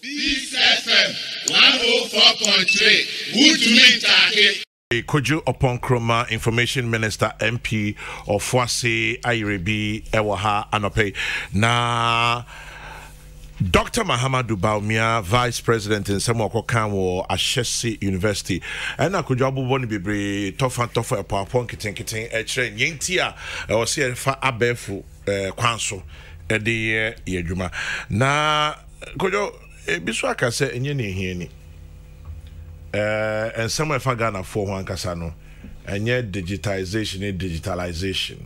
Peace FM 104.3 Wutumi Take. Kojo Oponkroma, Information Minister, MP of Wase Ayrebi Ewaha Anope. Na Dr. Mahamadu Baumia, Vice President in Samuel Kokan wɔ Ashesi University. Ɛna akodwa abobɔ no bebree tɔfa tɔfa ɛpɔapɔ nketenketen ɛkyerɛ nyɛ nti a ɛwɔ sɛ yɛfa abɛɛfo ɛɛ kwan so ɛde yɛ yɛ adwuma. Na kodwa ebi so aka sɛ ɛnyɛ ne ehia ni ɛɛ nsɛm a ɛfa ghanafoɔ ho ankasa no ɛnyɛ digitization ne digitalization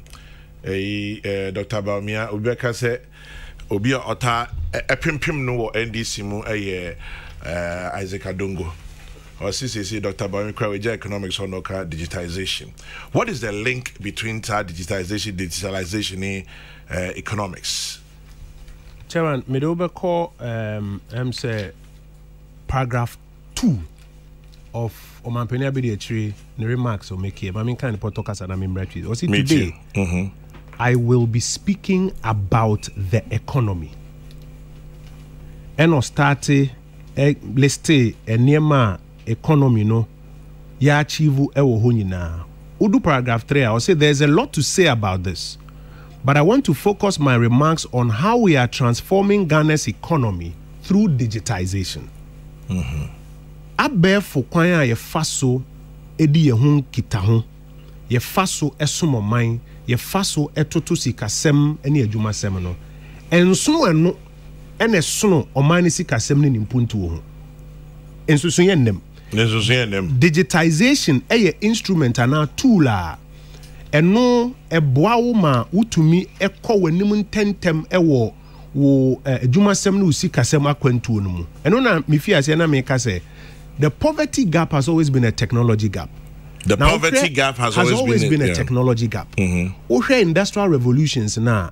ɛyi ɛɛ dr baomia obi aka sɛ obi a ɔta ɛpimpim no wɔ ndc mu ɛyɛ ɛɛ isaac adongo ɔsi sisi dr baomia kura wɛgya economics ɔna ɔka digitization what is the link between ta digitization digitalization ne ɛɛ economics chairman mede wobɛkɔ um, m sɛ paragraph 2 of ɔmampani abɛde akyire ne remarks ɔmɛkie ma menka ne pɔtɔ kasa na memmra twi ɔse today mm-hmm. i will be speaking about the economy ɛna starte, eh, liste nneɛma a economy no yɛakyivu eh, wɔ hɔ nyinaa wodu paragraph 3 a ɔse there's a lot to say about this But I want to focus my remarks on how we are transforming Ghana's economy through digitization. Mm-hmm. Abɛɛfo kwan a yɛfa so di yɛn ho kita ho, yɛfa so som ɔman, yɛfa so toto sikasɛm ne adwumasɛm no, nsono ɛno ɛna ɛsono ɔman ne sikasɛm ne ne mpuntuo ho. Nsusu yɛ nnam. Nsusu yɛ nnam. Digitization yɛ instrument anaa tool a ɛno ɛboa wo ma wotumi ɛkɔ w'anim ntɛntɛm ɛwɔ wo adwumasɛm ne wo sikasɛm akwantuo no mu ɛno na mefi aseɛ na meka sɛ the poverty gap has always been a technology gap the poverty gap has, has always, been, been a yeah. technology gap mm-hmm. wohwɛ mm -hmm. industrial revolutions na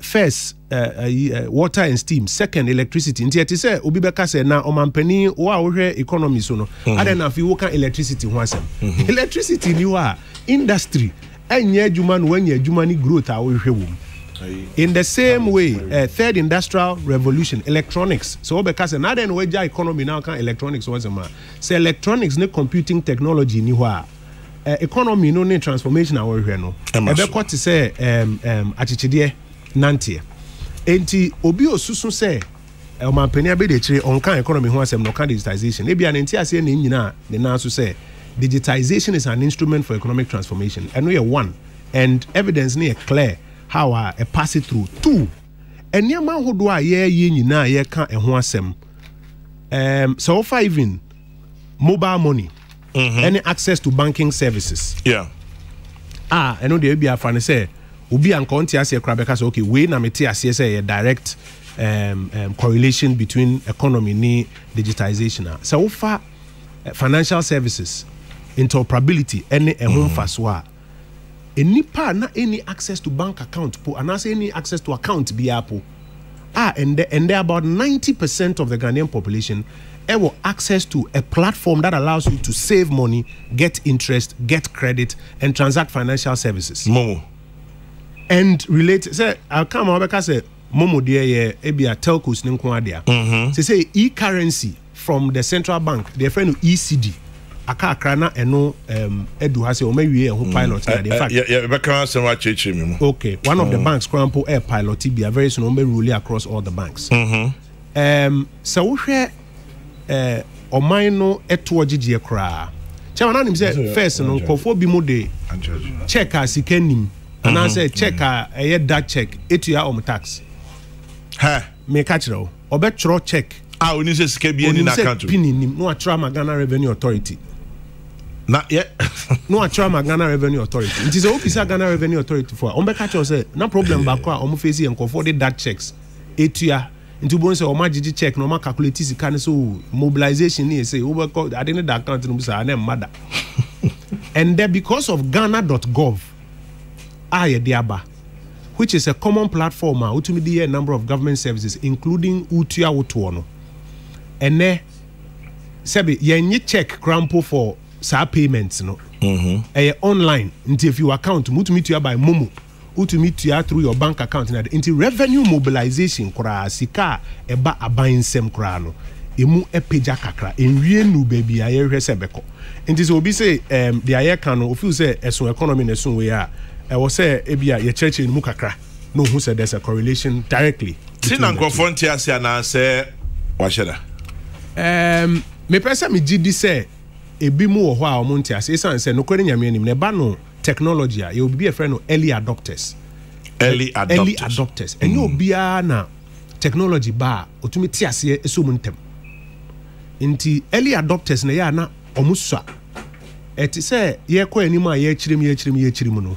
first uh, uh, water and steam second electricity nti ɛte sɛ obi bɛka sɛ na ɔmampanin wo a wohwɛ economy so no mhm. adɛn na afei woka electricity ho asɛm mhm. electricity ni hɔ a industry ɛnyɛ adwuma no woanya adwuma ne growth a wohwehwɛ wɔ in the same way uh, third industrial revolution electronics so wobɛka sɛ na adɛn na woagya economy na woka electronics ho asɛm a sɛ electronics ne computing technology ni hɔ a Uh, economy no ne transformation a wɔrehwɛ no ɛbɛkɔ te sɛ akyekyedeɛ nanteɛ nti obi osusu sɛ ɔmampanin eh, abɛdi akyire ɔnka economy ho asɛm na digitization ebi a ne nti aseɛ ne nyinaa ne nan so sɛ digitization is an instrument for economic transformation ɛno yɛ one and evidence no yɛ clear how uh, a uh, pass it through two e nneɛma ahodoɔ a yɛyɛ nyinaa yɛka ɛho asɛm um, so wɔfa even mobile money mm -hmm. ɛne access to banking services yeah. ah, ɛno deɛ ebi afa ne sɛ obi a nka ɔnte aseɛ koraa bɛka sɛ okay wei na mete aseɛ sɛ yɛ direct um, um, correlation between economy ne digitization a sɛ wofa eh, financial services interoperability ɛne ɛho e mfasoɔ mm. a nipa a na any access to bank account po anaasɛ any access to account biara po a ɛndɛ ɛndɛ about ninety percent of the ghanaian population ɛwɔ eh, access to a platform that allows you to save money get interest get credit and transact financial services. Momo and relate. sɛ aka ma wɔbɛka sɛ momo deɛ yɛ ebia telcos ne nko adeɛ mhm. sɛ sɛ e currency from the central bank deɛ fɛ no ecd akaakra na ɛno um, ɛdu ha sɛ ɔma wie ɛho pilot na deɛ eh, eh, fact yɛbɛka asɛm akyerɛkyerɛ mi mu okay one of the mm. banks koraa mpo ɛyɛ pilot a very soon ɔmbɛ rule across all the banks mm -hmm. um, sɛ wohwɛ uh, ɔman no ɛtoɔ gyegyeɛ koraa kyɛma na nim sɛ first no nkɔfoɔ bi mu de check a sika nim anaasɛ mhm. check a ɛyɛ dark check etua wɔn tax meka kyerɛ wo ɔbɛtwerɛ check a onim sɛ sika bi ani n'akanto onim sɛ pin nim na watwerɛ ama ghana revenue authority na yɛ na watwerɛ ama ghana revenue authority nti sɛ ofisa ghana revenue authority fo a wɔn bɛka kyerɛ sɛ na problem baako a wɔn fɛsi yɛ nkɔfoɔ de dark checks etua nti wɔn sɛ wɔn agyegye check na wɔn akakuleti sika ne so mobilization ne yɛ sɛ wɔbɛkɔ ade ne da account no mu saa ne mma da and then because of ghana dot gov a yɛde aba which is a common platform a wotumi de yɛ number of government services including wotua wotoɔ no ɛnɛ sɛbi yɛnye check krampo for saa payment no mhm. ɛyɛ mm -hmm. online nti efi your account mutumi tua by momo wotumi tua through your bank account na nti revenue mobilization koraa sika a ɛba aban nsɛm koraa no emu apagya kakra nwie nu baabi a yɛhwɛ sɛ bɛkɔ nti sɛ obi sɛ ɛɛm deɛ ayɛ ka no ofiw sɛ ɛso economy na ɛso wei a ɛwɔ sɛ ebi a yɛkyerɛkyerɛ no mu kakra No, ohun sɛ there's a correlation directly. ti na nkurɔfoɔ nti ase anaasɛ wahyɛ da. ɛɛm mepɛ sɛ megye di sɛ ebi mu wɔ hɔ a wɔn nti ase esan sɛ nokore nyame anim na ɛba no technology a yɛ obi yɛfrɛ no early adopters. early adopters early adopters ɛnyɛ mm. obiara na technology ba a otumi ti aseɛ esom ntɛm nti early adopters na yɛ a na wɔn sua ɛti sɛ yɛkɔ anim a yɛkyerɛ mu yɛkyerɛ mu yɛkyerɛ mu no.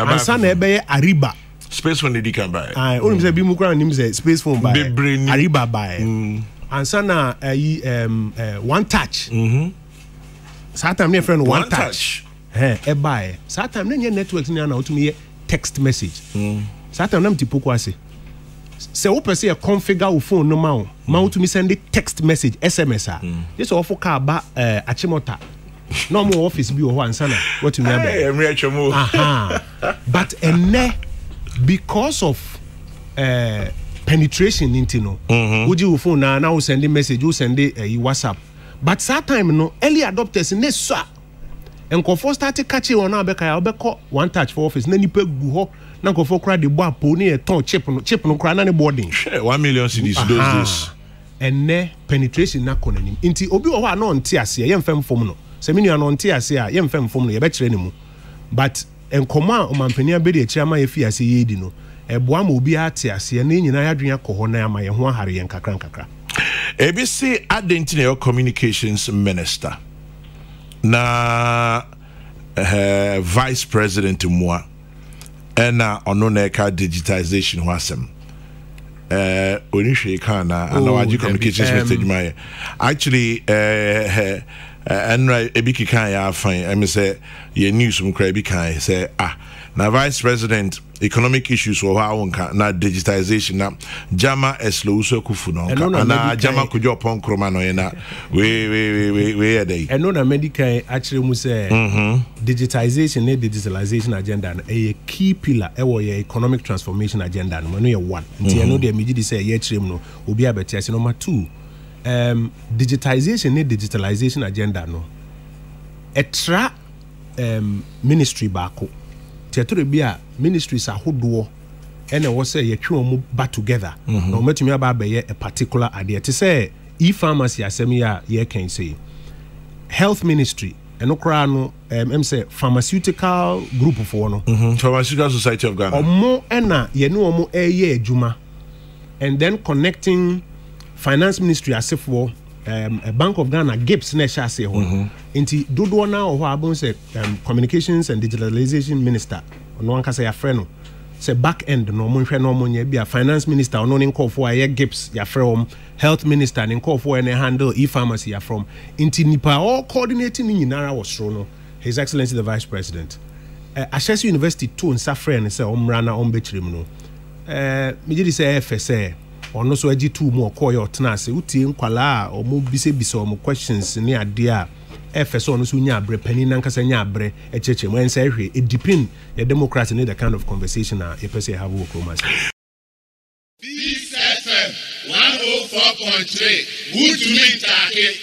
ansa na ɛbɛyɛ ariba space phone de di kan baa yɛ ɔnum sɛ bi kura nim sɛ space phone baa yɛ bebree ni ariba baa yɛ mm. ansa na ɛyi ɛm ɛ one touch mm-hmm. saa time ne yɛ fɛn no one touch ɛbaa yɛ saa time ne yɛ network ni ana o tun yɛ text message mm. saa time nam ti poko ase sɛ wopɛ sɛ yɛ configure wo phone no ma wo ma wotumi sɛnde text message sms a mm. gye sɛ wɔfo kaa ba eh, akyemɔta na ɔmo wɔ ɔfisi bi wɔ hɔ ansa na wɔtumi abɛn ɛmiri atwa mu but ɛnɛ because of uh, penetration ni ti no mhm. wogye wo phone na na wo send message wo send ɛyi eh, whatsapp but saa time no early adopters ne so a nkɔfoɔ start kakye wɔn a ɔbɛka ya ɔbɛkɔ one touch for office na nipa gu hɔ na nkɔfoɔ kora de bɔ apoo ne yɛ tɔn chip no chip no kora na ne bɔ one million cds those days. ɛnɛ penetration na kɔ n'anim nti obi wɔ hɔ a na ɔnte aseɛ yɛn fɛn fɔm no. sɛ me nua no ɔnte ase a yɛmfɛ mfom no yɛbɛkyerɛ ne mu but nkɔmɔ a ɔmampanin abɛdi akyire ama yɛfi ase yɛdi no ɛboa ma obi te aseɛ ne nyinaa yɛadwene akɔ hɔ na ama yɛn ho ahare yɛn kakra nkakra ebi si adan na communications minister na uh, vice president mua ɛna ɔno na ɛka digitization ho asɛm uh, onihwee kaa na oh, communications minister um, adwuma yɛ actually uh, uh, ɛnra ebi keka yɛ afan ɛmi sɛ yɛ news mu kora ebi kan sɛ ah na vice president economic issues wɔ hɔ awo nka na digitization na jama eslowusu ekufu na ɔnka ana jama kojú ɔpɔn kuroma na ɔyɛ na wee wee wee wee yɛ dɛ yi. ɛno na medical akyerɛ mu sɛ. Mhm. digitization ne digitalization agenda no ɛyɛ key pillar ɛwɔ yɛ economic transformation agenda no ɛno yɛ one nti mhm. ɛno deɛ megye di sɛ yɛ akyerɛ mu no obi abɛte ase number two um, digitization ne digitalization agenda no ɛtra um, ministry baako tiɛtoro bi a ministries ahodoɔ ɛna ɛwɔ sɛ yɛtwe wɔn mu ba together mm -hmm. na wɔn atumi aba abɛyɛ a particular adeɛ te sɛ e-pharmacy asɛm yi a yɛreka sɛ health ministry ɛno koraa no ɛm sɛ pharmaceutical group foɔ no. Mm -hmm. pharmaceutical society of ghana. ɔmo ɛna yɛne wɔn ɛɛyɛ adwuma and then connecting finance ministry asefoɔ um, eh, bank of ghana gips na ɛhyɛ ase hɔ mhm. nti dodoɔ no wɔ hɔ a bɛhu sɛ communications and digitalization minister ɔno ankasa yɛafrɛ no sɛ back end na ɔmo nhwɛ na ɔmo nyɛ bia finance minister ɔno ne nkɔɔfoɔ a ɛyɛ gips yɛafrɛ wɔm health minister ne nkɔɔfoɔ a ɛne handle e-pharmacy yɛafrɛ wɔm nti nipa ɔɔ coordinate ne nyinara wɔ soro no his excellency the vice president uh, eh, ahyɛse university to nsa frɛ no sɛ ɔmmra na ɔmbɛkyerɛ mu no uh, megye di sɛ ɛɛfɛ sɛ ɔno nso agye tuu mu ɔkɔɔyɛ ɔtena ase wotie nkwalaa a ɔmo bisabisa ɔmo questions ne adeɛ a ɛfɛ sɛ ɔno nso nya abrɛ panin nankasa nya abrɛ akyerɛkyerɛ mu ɛnsa ɛhwɛ edipin yɛ democracy ne the kind of conversation a yɛpɛ sɛ yɛhave wɔ kurom ase Peace FM 104.3 wotumi ntaake